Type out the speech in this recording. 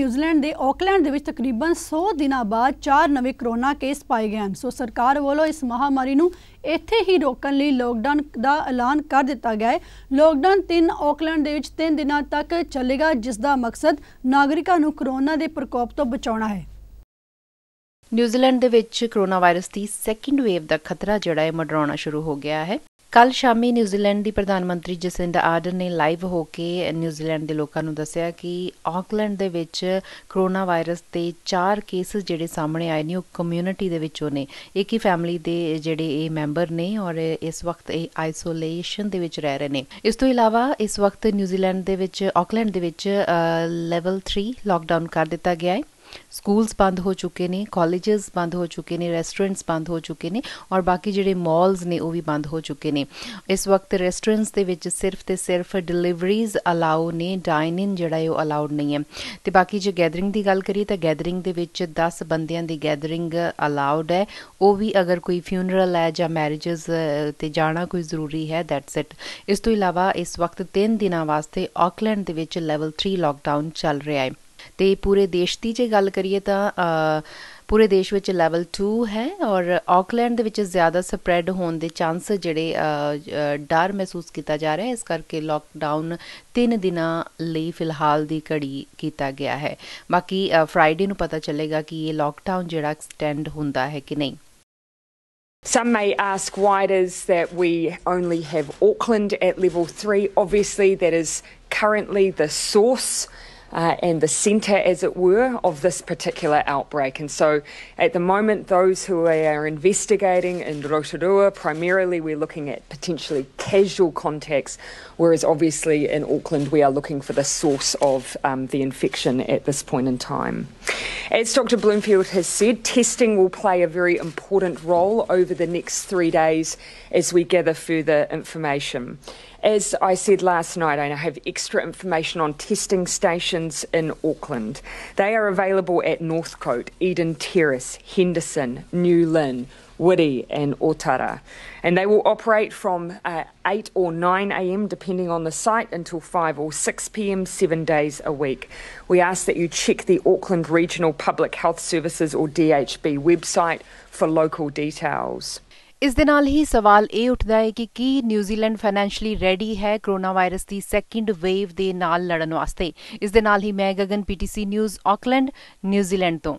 New Zealand ਦੇ Auckland ਦੇ ਵਿੱਚ ਤਕਰੀਬਨ 100 ਦਿਨਾਂ ਬਾਅਦ 4 ਨਵੇਂ ਕਰੋਨਾ ਕੇਸ ਪਾਏ ਗਏ ਹਨ ਸੋ ਸਰਕਾਰ ਵੱਲੋਂ ਇਸ ਮਹਾਮਾਰੀ ਨੂੰ ਇੱਥੇ ਹੀ ਰੋਕਣ ਲਈ ਲੋਕਡਾਊਨ ਦਾ ਐਲਾਨ ਕਰ ਦਿੱਤਾ ਗਿਆ ਹੈ ਲੋਕਡਾਊਨ 3 ਆਕਲੈਂਡ ਦੇ ਵਿੱਚ 3 ਦਿਨਾਂ ਤੱਕ ਚੱਲੇਗਾ ਜਿਸ ਦਾ ਮਕਸਦ ਨਾਗਰਿਕਾਂ ਨੂੰ ਕਰੋਨਾ ਦੇ ਪ੍ਰਕੋਪ ਤੋਂ ਬਚਾਉਣਾ ਹੈ ਨਿਊਜ਼ੀਲੈਂਡ ਦੇ ਵਿੱਚ ਕਰੋਨਾ ਵਾਇਰਸ ਦੀ ਸੈਕਿੰਡ ਵੇਵ ਦਾ ਖਤਰਾ ਜਿਹੜਾ ਹੈ ਮਡਰਾਉਣਾ ਸ਼ੁਰੂ ਹੋ ਗਿਆ ਹੈ ਕੱਲ ਸ਼ਾਮੀ ਨਿਊਜ਼ੀਲੈਂਡ ਦੀ ਪ੍ਰਧਾਨ ਮੰਤਰੀ ਜਸਿੰਦਾ ਆਰਡਨ ਨੇ ਲਾਈਵ ਹੋ ਕੇ ਨਿਊਜ਼ੀਲੈਂਡ ਦੇ ਲੋਕਾਂ ਨੂੰ ਦੱਸਿਆ ਕਿ ਆਕਲੈਂਡ ਦੇ ਵਿੱਚ ਕਰੋਨਾ ਵਾਇਰਸ ਦੇ 4 ਕੇਸਸ ਜਿਹੜੇ ਸਾਹਮਣੇ ਆਏ ਨੇ ਉਹ ਕਮਿਊਨਿਟੀ ਦੇ ਵਿੱਚੋਂ ਨੇ ਇੱਕ ਹੀ ਫੈਮਿਲੀ ਦੇ ਜਿਹੜੇ ਇਹ ਮੈਂਬਰ ਨੇ ਔਰ ਇਸ ਵਕਤ ਇਹ ਆਈਸੋਲੇਸ਼ਨ ਦੇ ਵਿੱਚ ਰਹਿ ਰਹੇ ਨੇ ਇਸ ਤੋਂ ਇਲਾਵਾ ਇਸ ਵਕਤ ਨਿਊਜ਼ੀਲੈਂਡ ਦੇ ਵਿੱਚ ਆਕਲੈਂਡ ਦੇ ਵਿੱਚ ਲੈਵਲ 3 ਲਾਕਡਾਊਨ ਕਰ ਦਿੱਤਾ ਗਿਆ ਹੈ ਸਕੂਲਸ ਬੰਦ ਹੋ ਚੁੱਕੇ ਨੇ ਕਾਲਜਸ ਬੰਦ ਹੋ ਚੁੱਕੇ ਨੇ ਰੈਸਟੋਰੈਂਟਸ ਬੰਦ ਹੋ ਚੁੱਕੇ ਨੇ ਔਰ ਬਾਕੀ ਜਿਹੜੇ ਮਾਲਸ ਨੇ ਉਹ ਵੀ ਬੰਦ ਹੋ ਚੁੱਕੇ ਨੇ ਇਸ ਵਕਤ ਰੈਸਟੋਰੈਂਟਸ ਦੇ ਵਿੱਚ ਸਿਰਫ ਤੇ ਸਿਰਫ ਡਿਲੀਵਰੀਜ਼ ਅਲਾਉ ਨੇ ਇਨ ਜਿਹੜਾ ਉਹ ਅਲਾਉਡ ਨਹੀਂ ਹੈ ਤੇ ਬਾਕੀ ਜੇ ਗੈਦਰਿੰਗ ਦੀ ਗੱਲ ਕਰੀਏ ਤਾਂ ਗੈਦਰਿੰਗ ਦੇ ਵਿੱਚ 10 ਬੰਦਿਆਂ ਦੀ ਗੈਦਰਿੰਗ ਅਲਾਉਡ ਹੈ ਉਹ ਵੀ ਅਗਰ ਕੋਈ ਫਿਊਨਰਲ ਹੈ ਜਾਂ ਮੈਰਿਜਸ ਤੇ ਜਾਣਾ ਕੋਈ ਜ਼ਰੂਰੀ ਹੈ ਦੈਟਸ ਇਟ ਇਸ ਤੋਂ ਇਲਾਵਾ ਇਸ ਵਕਤ 3 ਦਿਨਾਂ ਵਾਸਤੇ ਆਕਲੈਂਡ ਦੇ ਵਿੱਚ ਲੈਵਲ 3 ਲਾਕਡਾਊਨ ਚੱਲ ਰਿਹਾ ਹੈ ਤੇ ਪੂਰੇ ਦੇਸ਼ ਦੀ ਜੇ ਗੱਲ ਕਰੀਏ ਤਾਂ ਪੂਰੇ ਦੇਸ਼ ਵਿੱਚ ਲੈਵਲ 2 ਹੈ ਔਰ ਆਕਲੈਂਡ ਦੇ ਵਿੱਚ ਜ਼ਿਆਦਾ ਸਪਰੈਡ ਹੋਣ ਦੇ ਚਾਂਸ ਜਿਹੜੇ ਡਰ ਮਹਿਸੂਸ ਕੀਤਾ ਜਾ ਰਿਹਾ ਹੈ ਇਸ ਕਰਕੇ ਲਾਕਡਾਊਨ 3 ਦਿਨਾਂ ਲਈ ਫਿਲਹਾਲ ਦੀ ਘੜੀ ਕੀਤਾ ਗਿਆ ਹੈ ਬਾਕੀ ਫਰਾਈਡੇ ਨੂੰ ਪਤਾ ਚੱਲੇਗਾ ਕਿ ਇਹ ਲਾਕਡਾਊਨ ਜਿਹੜਾ ਐਕਸਟੈਂਡ ਹੁੰਦਾ ਹੈ ਕਿ ਨਹੀਂ Some may ask why it is that we only have Auckland at level 3. Obviously, that is currently the source uh, and the centre, as it were, of this particular outbreak. And so at the moment, those who are investigating in Rotorua, primarily we're looking at potentially casual contacts, whereas obviously in Auckland, we are looking for the source of um, the infection at this point in time. As Dr. Bloomfield has said, testing will play a very important role over the next three days as we gather further information. As I said last night, I have extra information on testing stations in Auckland. They are available at Northcote, Eden Terrace, Henderson, New Lynn, Woody, and Otara. And they will operate from uh, 8 or 9 am, depending on the site, until 5 or 6 pm, seven days a week. We ask that you check the Auckland Regional Public Health Services or DHB website for local details. ਇਸ ਦੇ ਨਾਲ ਹੀ ਸਵਾਲ ਇਹ ਉੱਠਦਾ ਹੈ ਕਿ ਕੀ New Zealand financially ready ਹੈ ਕਰੋਨਾ ਵਾਇਰਸ ਦੀ ਸੈਕਿੰਡ ਵੇਵ ਦੇ ਨਾਲ ਲੜਨ ਵਾਸਤੇ ਇਸ ਦੇ ਨਾਲ ਹੀ ਮੈਂ Gagan PTC news Auckland New Zealand ਤੋਂ